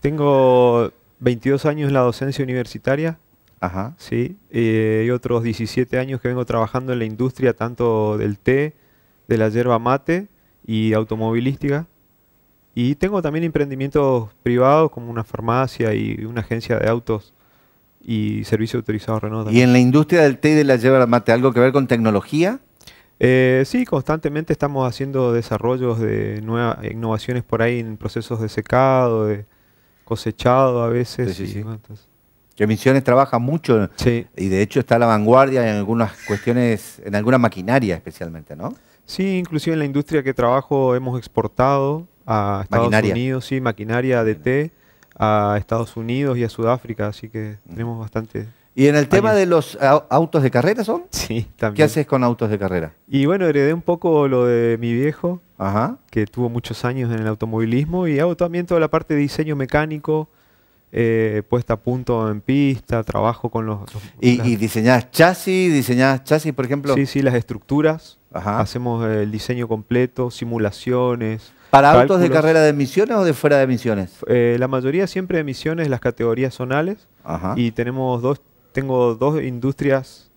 Tengo 22 años en la docencia universitaria. Ajá. Sí. Eh, y otros 17 años que vengo trabajando en la industria tanto del té, de la yerba mate y automovilística. Y tengo también emprendimientos privados como una farmacia y una agencia de autos y servicio autorizado Renault. ¿Y en la industria del té y de la yerba mate algo que ver con tecnología? Eh, sí, constantemente estamos haciendo desarrollos de nuevas innovaciones por ahí en procesos de secado, de, cosechado a veces. Sí, trabaja mucho y de hecho está a la vanguardia en algunas cuestiones, en alguna maquinaria especialmente, ¿no? Sí, inclusive en la industria que trabajo hemos exportado a Estados Unidos, sí, maquinaria de té a Estados Unidos y a Sudáfrica, así que mm. tenemos bastante y en el tema de los autos de carrera, ¿son? Sí, también. ¿Qué haces con autos de carrera? Y bueno, heredé un poco lo de mi viejo, que tuvo muchos años en el automovilismo, y hago también toda la parte de diseño mecánico, eh, puesta a punto en pista, trabajo con los... ¿Y, las... y chasis? ¿Diseñás chasis, por ejemplo? Sí, sí, las estructuras. Hacemos el diseño completo, simulaciones. ¿Para autos de carrera de emisiones o de fuera de emisiones? Eh, la mayoría siempre de emisiones, las categorías zonales. Ajá. Y tenemos dos tengo dos industrias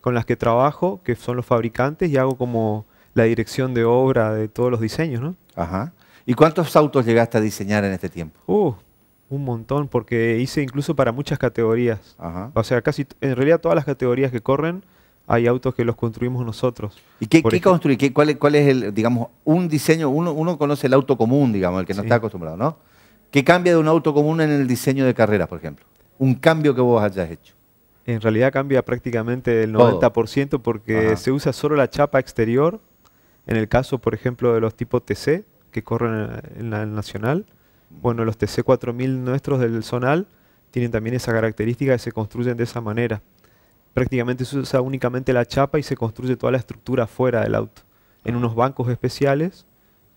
con las que trabajo, que son los fabricantes, y hago como la dirección de obra de todos los diseños, ¿no? Ajá. ¿Y cuántos autos llegaste a diseñar en este tiempo? Uh, un montón, porque hice incluso para muchas categorías. O sea, casi, en realidad todas las categorías que corren, hay autos que los construimos nosotros. ¿Y qué, qué construir? cuál, cuál, es el, digamos, un diseño? Uno, conoce el auto común, digamos, el que no está acostumbrado, ¿no? ¿Qué cambia de un auto común en el diseño de carreras, por ejemplo? Un cambio que vos hayas hecho en realidad cambia prácticamente el 90% porque se usa solo la chapa exterior, en el caso, por ejemplo, de los tipos TC que corren en la nacional. Bueno, los TC4000 nuestros del zonal tienen también esa característica que se construyen de esa manera. Prácticamente se usa únicamente la chapa y se construye toda la estructura fuera del auto, en unos bancos especiales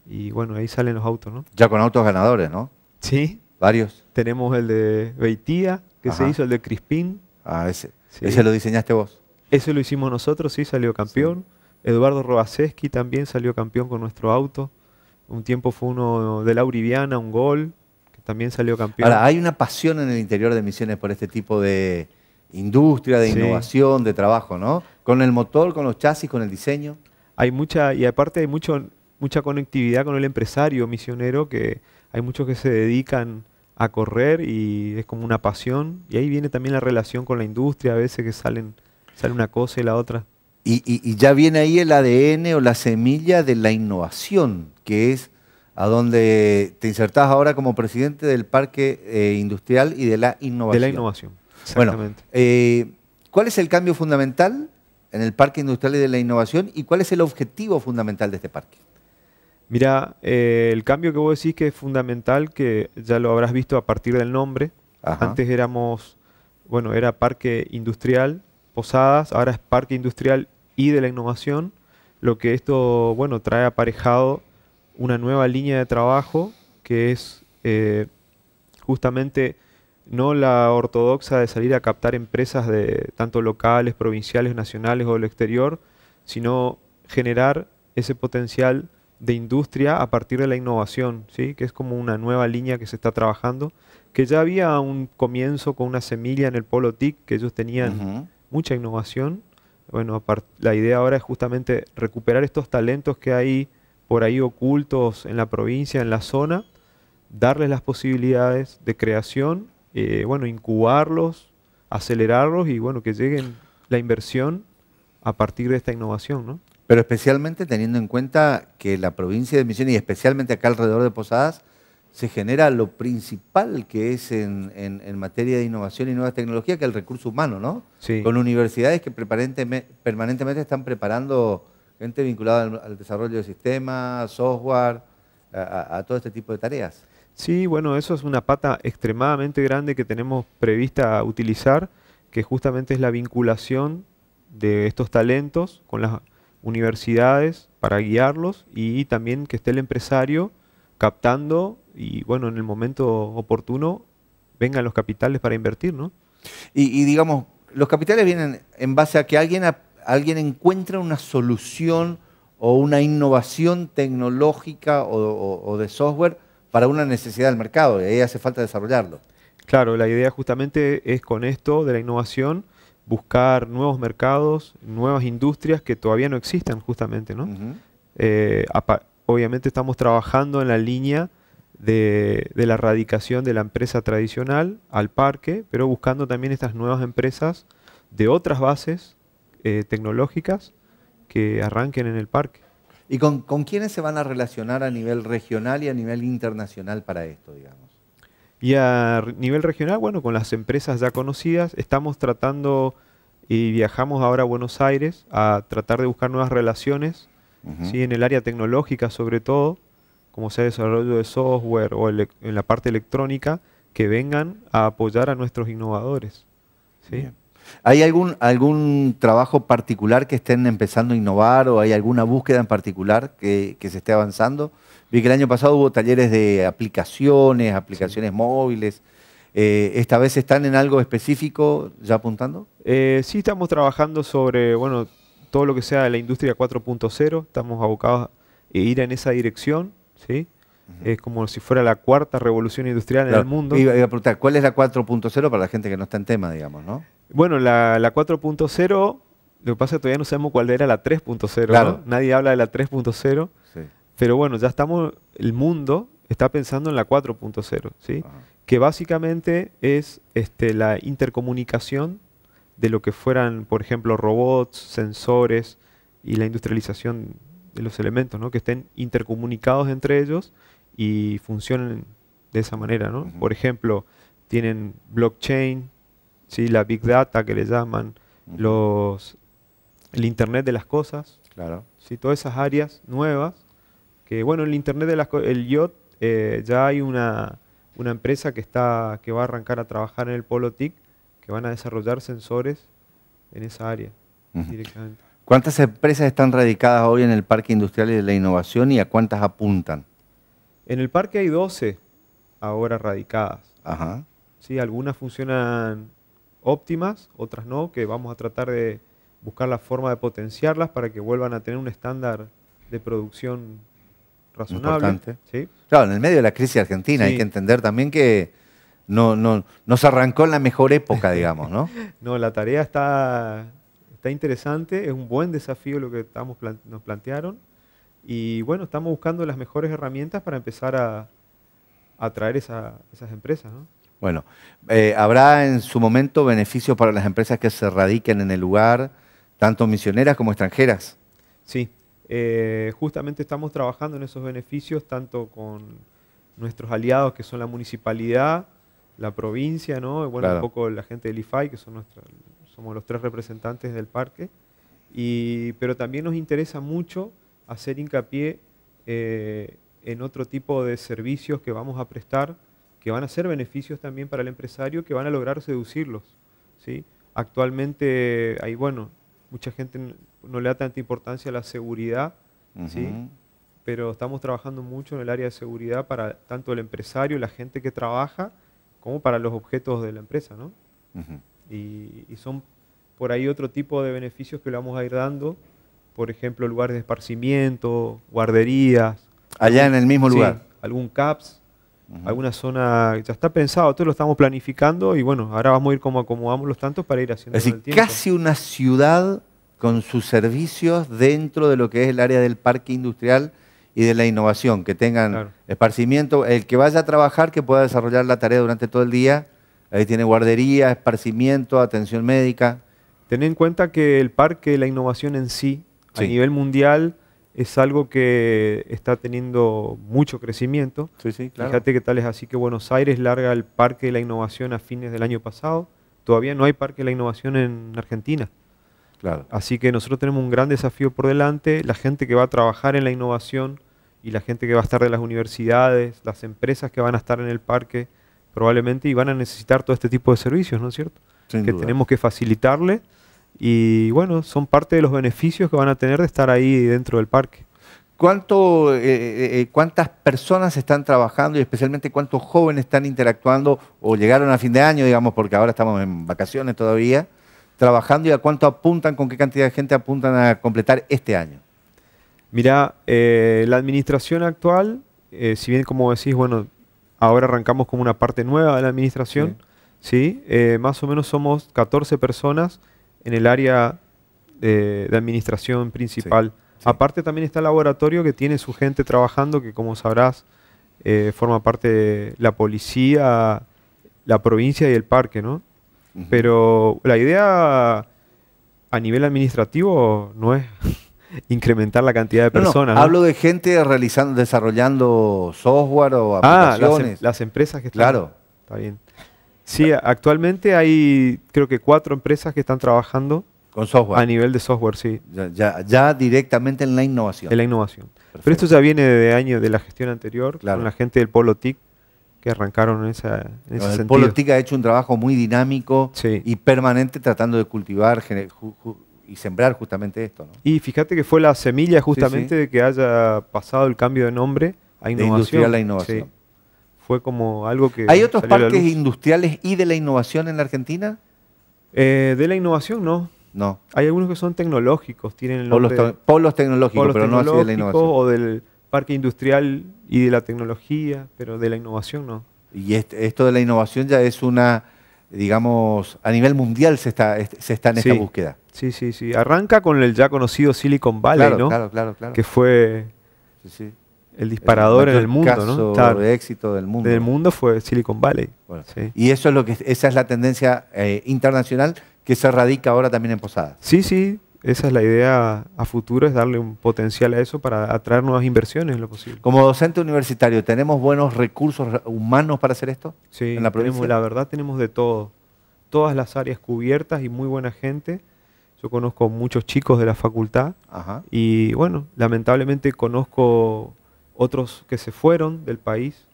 y bueno, ahí salen los autos, ¿no? Ya con autos ganadores, ¿no? Sí. Varios. Tenemos el de Beitía, que se hizo, el de Crispín, Ah, ese, lo diseñaste vos. Ese lo hicimos nosotros, sí, salió campeón. Eduardo Robaseski también salió campeón con nuestro auto. Un tiempo fue uno de la un gol, que también salió campeón. Ahora, hay una pasión en el interior de Misiones por este tipo de industria, de innovación, de trabajo, ¿no? Con el motor, con los chasis, con el diseño. Hay mucha, y aparte hay mucho, mucha conectividad con el empresario misionero, que hay muchos que se dedican a correr y es como una pasión. Y ahí viene también la relación con la industria, a veces que salen, sale una cosa y la otra. Y, ya viene ahí el ADN o la semilla de la innovación, que es a donde te insertás ahora como presidente del Parque eh, Industrial y de la Innovación. De la Innovación, exactamente. Eh, ¿cuál es el cambio fundamental en el Parque Industrial y de la Innovación y cuál es el objetivo fundamental de este parque? Mira, eh, el cambio que vos decís que es fundamental, que ya lo habrás visto a partir del nombre. Antes éramos, bueno, era Parque Industrial Posadas, ahora es Parque Industrial y de la Innovación, lo que esto, bueno, trae aparejado una nueva línea de trabajo que es eh, justamente no la ortodoxa de salir a captar empresas de tanto locales, provinciales, nacionales o del exterior, sino generar ese potencial de industria a partir de la innovación, ¿sí? que es como una nueva línea que se está trabajando, que ya había un comienzo con una semilla en el Polo TIC, que ellos tenían mucha innovación. Bueno, la idea ahora es justamente recuperar estos talentos que hay por ahí ocultos en la provincia, en la zona, darles las posibilidades de creación, eh, bueno, incubarlos, acelerarlos y bueno, que lleguen la inversión a partir de esta innovación, ¿no? pero especialmente teniendo en cuenta que la provincia de Misiones y especialmente acá alrededor de Posadas se genera lo principal que es en, materia de innovación y nuevas tecnologías, que es el recurso humano, ¿no? Con universidades que permanentemente están preparando gente vinculada al, desarrollo de sistemas, software, a todo este tipo de tareas. Sí, bueno, eso es una pata extremadamente grande que tenemos prevista utilizar, que justamente es la vinculación de estos talentos con las universidades para guiarlos y también que esté el empresario captando y bueno, en el momento oportuno vengan los capitales para invertir, ¿no? Y, digamos, los capitales vienen en base a que alguien, alguien encuentra una solución o una innovación tecnológica o de software para una necesidad del mercado y ahí hace falta desarrollarlo. Claro, la idea justamente es con esto de la innovación buscar nuevos mercados, nuevas industrias que todavía no existen justamente, ¿no? Eh, obviamente estamos trabajando en la línea de, la erradicación de la empresa tradicional al parque, pero buscando también estas nuevas empresas de otras bases eh, tecnológicas que arranquen en el parque. ¿Y con, con quiénes se van a relacionar a nivel regional y a nivel internacional para esto, digamos? Y a nivel regional, bueno, con las empresas ya conocidas, estamos tratando y viajamos ahora a Buenos Aires a tratar de buscar nuevas relaciones, ¿sí? en el área tecnológica sobre todo, como sea desarrollo de software o en la parte electrónica, que vengan a apoyar a nuestros innovadores. ¿sí? ¿Hay algún, algún trabajo particular que estén empezando a innovar o hay alguna búsqueda en particular que, se esté avanzando? Vi que el año pasado hubo talleres de aplicaciones, aplicaciones móviles. Eh, ¿Esta vez están en algo específico ya apuntando? Eh, sí, estamos trabajando sobre bueno, todo lo que sea la industria 4.0. Estamos abocados a ir en esa dirección. ¿sí? Es como si fuera la cuarta revolución industrial en el mundo. Iba, a preguntar, ¿cuál es la 4.0 para la gente que no está en tema, digamos, no? Bueno, la, 4.0, lo que pasa es que todavía no sabemos cuál era la 3.0. Nadie habla de la 3.0. Pero bueno, ya estamos, el mundo está pensando en la 4.0, ¿sí? Que básicamente es este, la intercomunicación de lo que fueran, por ejemplo, robots, sensores y la industrialización de los elementos, ¿no? Que estén intercomunicados entre ellos y funcionen de esa manera, ¿no? Por ejemplo, tienen blockchain, ¿sí? la Big Data que le llaman, los, el Internet de las Cosas, claro. todas esas áreas nuevas, que bueno, el Internet de las Cosas, el IOT, eh, ya hay una, empresa que, está, que va a arrancar a trabajar en el Polo TIC, que van a desarrollar sensores en esa área ¿Cuántas empresas están radicadas hoy en el Parque Industrial de la Innovación y a cuántas apuntan? En el parque hay 12 ahora radicadas. Ajá. Sí, algunas funcionan óptimas, otras no, que vamos a tratar de buscar la forma de potenciarlas para que vuelvan a tener un estándar de producción razonable. Claro, en el medio de la crisis argentina hay que entender también que no, no, se arrancó en la mejor época, digamos, ¿no? no, la tarea está, está interesante, es un buen desafío lo que estamos, nos plantearon y bueno, estamos buscando las mejores herramientas para empezar a atraer esas empresas, ¿no? Bueno, eh, ¿habrá en su momento beneficios para las empresas que se radiquen en el lugar, tanto misioneras como extranjeras? Sí, eh, justamente estamos trabajando en esos beneficios tanto con nuestros aliados que son la municipalidad, la provincia, ¿no? bueno, un poco la gente del IFAI, que son somos los tres representantes del parque, pero también nos interesa mucho hacer hincapié eh, en otro tipo de servicios que vamos a prestar, que van a ser beneficios también para el empresario, que van a lograr seducirlos. ¿sí? Actualmente hay, bueno, mucha gente no, le da tanta importancia a la seguridad, ¿sí? pero estamos trabajando mucho en el área de seguridad para tanto el empresario, la gente que trabaja, como para los objetos de la empresa. ¿no? y, son por ahí otro tipo de beneficios que le vamos a ir dando, por ejemplo, lugares de esparcimiento, guarderías. Allá en el mismo lugar. algún CAPS Alguna zona ya está pensado, todo lo estamos planificando y bueno, ahora vamos a ir como acomodamos los tantos para ir haciendo. Es decir, casi una ciudad con sus servicios dentro de lo que es el área del parque industrial y de la innovación, que tengan esparcimiento, el que vaya a trabajar que pueda desarrollar la tarea durante todo el día, ahí tiene guardería, esparcimiento, atención médica. Ten en cuenta que el parque, la innovación en sí. a nivel mundial, es algo que está teniendo mucho crecimiento. Fíjate que tal es así que Buenos Aires larga el Parque de la Innovación a fines del año pasado. Todavía no hay Parque de la Innovación en Argentina. Así que nosotros tenemos un gran desafío por delante. La gente que va a trabajar en la innovación y la gente que va a estar de las universidades, las empresas que van a estar en el parque probablemente y van a necesitar todo este tipo de servicios, ¿no es cierto? que tenemos que facilitarle y bueno, son parte de los beneficios que van a tener de estar ahí dentro del parque. ¿Cuánto, eh, eh, eh, ¿Cuántas personas están trabajando y especialmente cuántos jóvenes están interactuando o llegaron a fin de año, digamos, porque ahora estamos en vacaciones todavía, trabajando y a cuánto apuntan, con qué cantidad de gente apuntan a completar este año? Mirá, la administración actual, si bien como decís, bueno, ahora arrancamos como una parte nueva de la administración, ¿sí? más o menos somos 14 personas en el área de, administración principal. Aparte también está el laboratorio que tiene su gente trabajando, que como sabrás, eh, forma parte de la policía, la provincia y el parque, ¿no? Pero la idea a nivel administrativo no es incrementar la cantidad de personas. Hablo de gente realizando, desarrollando software o ah, em- aplicaciones. Las, empresas que están. Claro. Está bien. Sí, actualmente hay creo que cuatro empresas que están trabajando. Con software. A nivel de software, sí. Ya, directamente en la innovación. En la innovación. Pero esto ya viene de años de la gestión anterior, con la gente del Polo TIC que arrancaron en, esa, en el Polo TIC ha hecho un trabajo muy dinámico y permanente tratando de cultivar y sembrar justamente esto. ¿no? Y fíjate que fue la semilla justamente de que haya pasado el cambio de nombre a innovación. De a innovación fue como algo que... ¿Hay otros parques industriales y de la innovación en la Argentina? Eh, de la innovación no. No. Hay algunos que son tecnológicos, tienen los polos, tecnológicos, pero no así de la innovación. O del parque industrial y de la tecnología, pero de la innovación no. Y esto de la innovación ya es una, digamos, a nivel mundial se está, se está en esta búsqueda. Sí, sí, sí. Arranca con el ya conocido Silicon Valley, Claro, claro, claro. Que fue el disparador en el mundo, caso ¿no? de éxito del mundo. Del mundo fue Silicon Valley. Y eso es lo que esa es la tendencia eh, internacional que se radica ahora también en Posadas. Sí, sí, esa es la idea a futuro, es darle un potencial a eso para atraer nuevas inversiones lo posible. Como docente universitario, ¿tenemos buenos recursos humanos para hacer esto? Sí, la, verdad tenemos de todo. Todas las áreas cubiertas y muy buena gente. Yo conozco muchos chicos de la facultad y bueno, lamentablemente conozco otros que se fueron del país.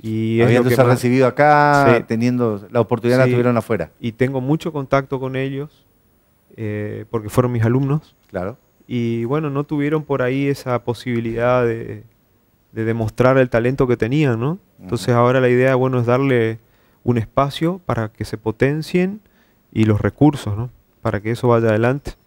Y Habiéndose recibido acá, teniendo la oportunidad la tuvieron afuera. Y tengo mucho contacto con ellos, eh, porque fueron mis alumnos. Claro. Y bueno, no tuvieron por ahí esa posibilidad de, demostrar el talento que tenían, ¿no? Entonces ahora la idea, bueno, es darle un espacio para que se potencien y los recursos, ¿no? Para que eso vaya adelante.